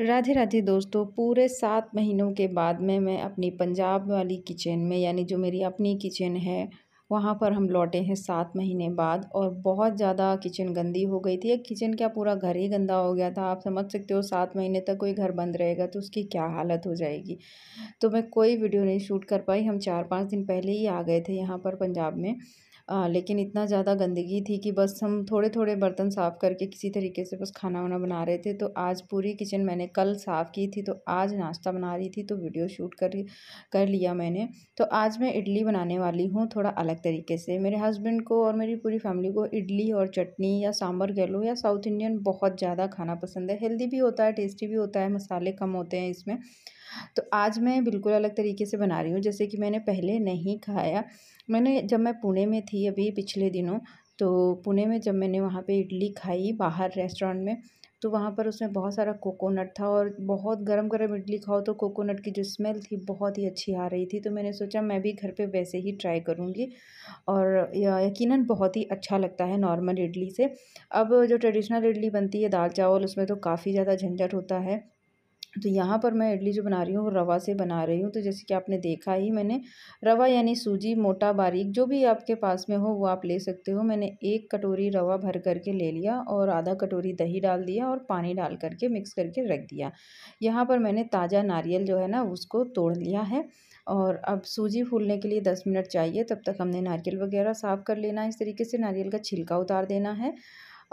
राधे राधे दोस्तों पूरे सात महीनों के बाद में मैं अपनी पंजाब वाली किचन में यानी जो मेरी अपनी किचन है वहाँ पर हम लौटे हैं सात महीने बाद और बहुत ज़्यादा किचन गंदी हो गई थी या किचन क्या पूरा घर ही गंदा हो गया था आप समझ सकते हो सात महीने तक कोई घर बंद रहेगा तो उसकी क्या हालत हो जाएगी तो मैं कोई वीडियो नहीं शूट कर पाई हम चार पाँच दिन पहले ही आ गए थे यहाँ पर पंजाब में आ, लेकिन इतना ज़्यादा गंदगी थी कि बस हम थोड़े थोड़े बर्तन साफ़ करके किसी तरीके से बस खाना वाना बना रहे थे तो आज पूरी किचन मैंने कल साफ़ की थी तो आज नाश्ता बना रही थी तो वीडियो शूट कर कर लिया मैंने तो आज मैं इडली बनाने वाली हूँ थोड़ा अलग तरीके से मेरे हस्बैंड को और मेरी पूरी फैमिली को इडली और चटनी या सांभर कह लो या साउथ इंडियन बहुत ज़्यादा खाना पसंद है हेल्दी भी होता है टेस्टी भी होता है मसाले कम होते हैं इसमें तो आज मैं बिल्कुल अलग तरीके से बना रही हूँ जैसे कि मैंने पहले नहीं खाया मैंने जब मैं पुणे में थी अभी पिछले दिनों तो पुणे में जब मैंने वहाँ पे इडली खाई बाहर रेस्टोरेंट में तो वहाँ पर उसमें बहुत सारा कोकोनट था और बहुत गरम गरम इडली खाओ तो कोकोनट की जो स्मेल थी बहुत ही अच्छी आ रही थी तो मैंने सोचा मैं भी घर पे वैसे ही ट्राई करूँगी और यकीनन बहुत ही अच्छा लगता है नॉर्मल इडली से अब जो ट्रेडिशनल इडली बनती है दाल चावल उसमें तो काफ़ी ज़्यादा झंझट होता है तो यहाँ पर मैं इडली जो बना रही हूँ वो रवा से बना रही हूँ तो जैसे कि आपने देखा ही मैंने रवा यानी सूजी मोटा बारीक जो भी आपके पास में हो वो आप ले सकते हो मैंने एक कटोरी रवा भर करके ले लिया और आधा कटोरी दही डाल दिया और पानी डाल करके मिक्स करके रख दिया यहाँ पर मैंने ताज़ा नारियल जो है ना उसको तोड़ लिया है और अब सूजी फूलने के लिए दस मिनट चाहिए तब तक हमने नारियल वगैरह साफ़ कर लेना है इस तरीके से नारियल का छिलका उतार देना है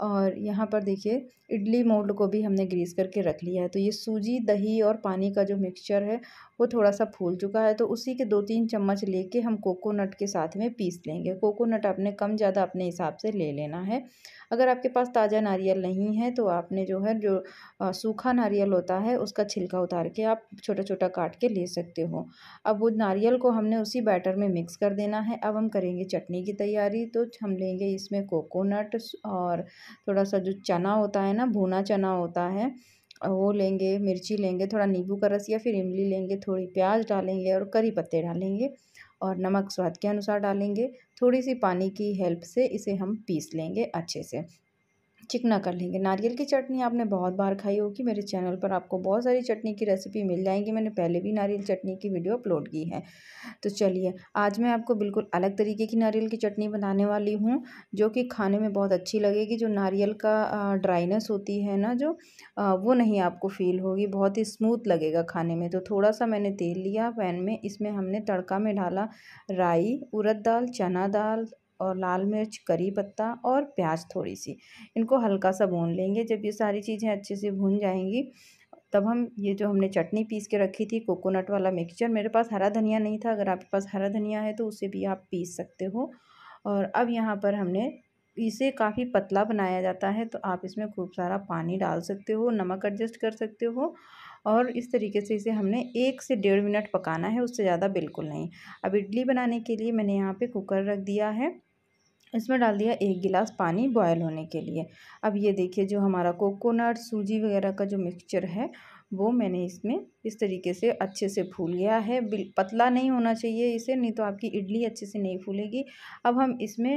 और यहाँ पर देखिए इडली मोल्ड को भी हमने ग्रीस करके रख लिया है तो ये सूजी दही और पानी का जो मिक्सचर है वो थोड़ा सा फूल चुका है तो उसी के दो तीन चम्मच लेके हम कोकोनट के साथ में पीस लेंगे कोकोनट आपने कम ज़्यादा अपने हिसाब से ले लेना है अगर आपके पास ताज़ा नारियल नहीं है तो आपने जो है जो सूखा नारियल होता है उसका छिलका उतार के आप छोटा छोटा काट के ले सकते हो अब वो नारियल को हमने उसी बैटर में मिक्स कर देना है अब हम करेंगे चटनी की तैयारी तो हम लेंगे इसमें कोकोनट और थोड़ा सा जो चना होता है ना भुना चना होता है वो लेंगे मिर्ची लेंगे थोड़ा नींबू का रस या फिर इमली लेंगे थोड़ी प्याज डालेंगे और करी पत्ते डालेंगे और नमक स्वाद के अनुसार डालेंगे थोड़ी सी पानी की हेल्प से इसे हम पीस लेंगे अच्छे से चिकना कर लेंगे नारियल की चटनी आपने बहुत बार खाई होगी मेरे चैनल पर आपको बहुत सारी चटनी की रेसिपी मिल जाएंगी मैंने पहले भी नारियल चटनी की वीडियो अपलोड की है तो चलिए आज मैं आपको बिल्कुल अलग तरीके की नारियल की चटनी बनाने वाली हूँ जो कि खाने में बहुत अच्छी लगेगी जो नारियल का ड्राइनेस होती है ना जो वो नहीं आपको फील होगी बहुत ही स्मूथ लगेगा खाने में तो थोड़ा सा मैंने तेल लिया पैन में इसमें हमने तड़का में डाला राई उड़द दाल चना दाल और लाल मिर्च करी पत्ता और प्याज थोड़ी सी इनको हल्का सा भून लेंगे जब ये सारी चीज़ें अच्छे से भून जाएंगी तब हम ये जो हमने चटनी पीस के रखी थी कोकोनट वाला मिक्सचर मेरे पास हरा धनिया नहीं था अगर आपके पास हरा धनिया है तो उसे भी आप पीस सकते हो और अब यहाँ पर हमने इसे काफ़ी पतला बनाया जाता है तो आप इसमें खूब सारा पानी डाल सकते हो नमक एडजस्ट कर सकते हो और इस तरीके से इसे हमने एक से डेढ़ मिनट पकाना है उससे ज़्यादा बिल्कुल नहीं अब इडली बनाने के लिए मैंने यहाँ पे कुकर रख दिया है इसमें डाल दिया एक गिलास पानी बॉयल होने के लिए अब ये देखिए जो हमारा कोकोनट सूजी वगैरह का जो मिक्सचर है वो मैंने इसमें इस तरीके से अच्छे से फूल गया है पतला नहीं होना चाहिए इसे नहीं तो आपकी इडली अच्छे से नहीं फूलेगी अब हम इसमें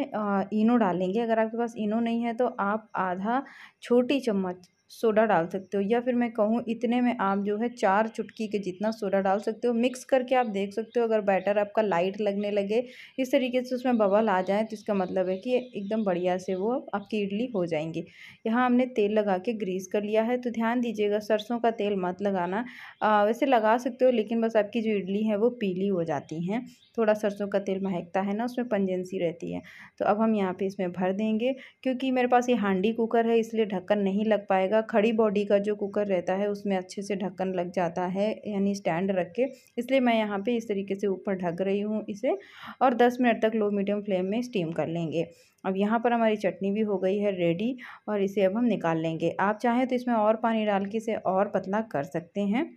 इनो डालेंगे अगर आपके पास इनो नहीं है तो आप आधा छोटी चम्मच सोडा डाल सकते हो या फिर मैं कहूँ इतने में आप जो है चार चुटकी के जितना सोडा डाल सकते हो मिक्स करके आप देख सकते हो अगर बैटर आपका लाइट लगने लगे इस तरीके से उसमें बबल आ जाए तो इसका मतलब है कि एकदम बढ़िया से वो आपकी इडली हो जाएंगी यहाँ हमने तेल लगा के ग्रीस कर लिया है तो ध्यान दीजिएगा सरसों का तेल मत लगाना आ, वैसे लगा सकते हो लेकिन बस आपकी जो इडली है वो पीली हो जाती हैं थोड़ा सरसों का तेल महकता है ना उसमें पंजेंसी रहती है तो अब हम यहाँ पर इसमें भर देंगे क्योंकि मेरे पास ये हांडी कुकर है इसलिए ढक्कन नहीं लग पाएगा रहेगा खड़ी बॉडी का जो कुकर रहता है उसमें अच्छे से ढक्कन लग जाता है यानी स्टैंड रख के इसलिए मैं यहाँ पे इस तरीके से ऊपर ढक रही हूँ इसे और दस मिनट तक लो मीडियम फ्लेम में स्टीम कर लेंगे अब यहाँ पर हमारी चटनी भी हो गई है रेडी और इसे अब हम निकाल लेंगे आप चाहें तो इसमें और पानी डाल के इसे और पतला कर सकते हैं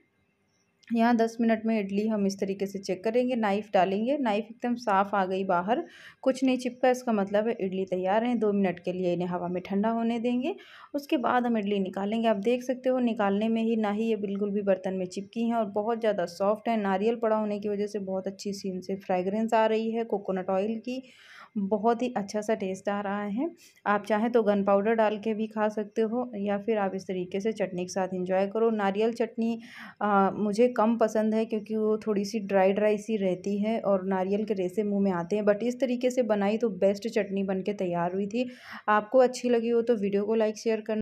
यहाँ दस मिनट में इडली हम इस तरीके से चेक करेंगे नाइफ़ डालेंगे नाइफ़ एकदम साफ़ आ गई बाहर कुछ नहीं चिपका इसका मतलब है इडली तैयार है दो मिनट के लिए इन्हें हवा में ठंडा होने देंगे उसके बाद हम इडली निकालेंगे आप देख सकते हो निकालने में ही ना ही ये बिल्कुल भी बर्तन में चिपकी हैं और बहुत ज़्यादा सॉफ्ट है नारियल पड़ा होने की वजह से बहुत अच्छी सी इनसे फ्रेगरेंस आ रही है कोकोनट ऑयल की बहुत ही अच्छा सा टेस्ट आ रहा है आप चाहें तो गन पाउडर डाल के भी खा सकते हो या फिर आप इस तरीके से चटनी के साथ इंजॉय करो नारियल चटनी आ, मुझे कम पसंद है क्योंकि वो थोड़ी सी ड्राई ड्राई सी रहती है और नारियल के रेसे मुँह में आते हैं बट इस तरीके से बनाई तो बेस्ट चटनी बन के तैयार हुई थी आपको अच्छी लगी हो तो वीडियो को लाइक शेयर